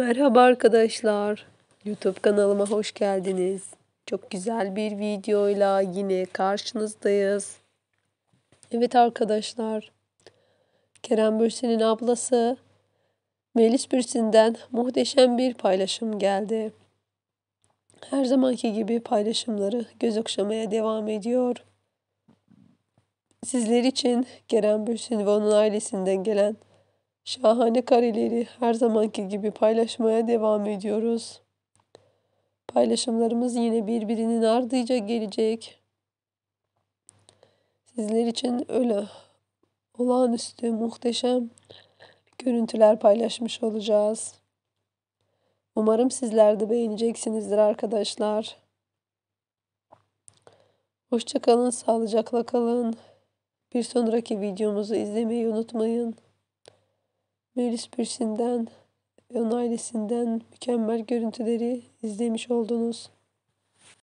Merhaba arkadaşlar. YouTube kanalıma hoş geldiniz. Çok güzel bir videoyla yine karşınızdayız. Evet arkadaşlar. Kerem Bürsin'in ablası Melis Bürsin'den muhteşem bir paylaşım geldi. Her zamanki gibi paylaşımları göz okşamaya devam ediyor. Sizler için Kerem Bürsin ve onun ailesinden gelen Şahane kareleri her zamanki gibi paylaşmaya devam ediyoruz. Paylaşımlarımız yine birbirinin ardıyla gelecek. Sizler için öyle olağanüstü, muhteşem görüntüler paylaşmış olacağız. Umarım sizler de beğeneceksinizdir arkadaşlar. Hoşçakalın, sağlıcakla kalın. Bir sonraki videomuzu izlemeyi unutmayın. Meris Pirsin'den ve onun ailesinden mükemmel görüntüleri izlemiş oldunuz.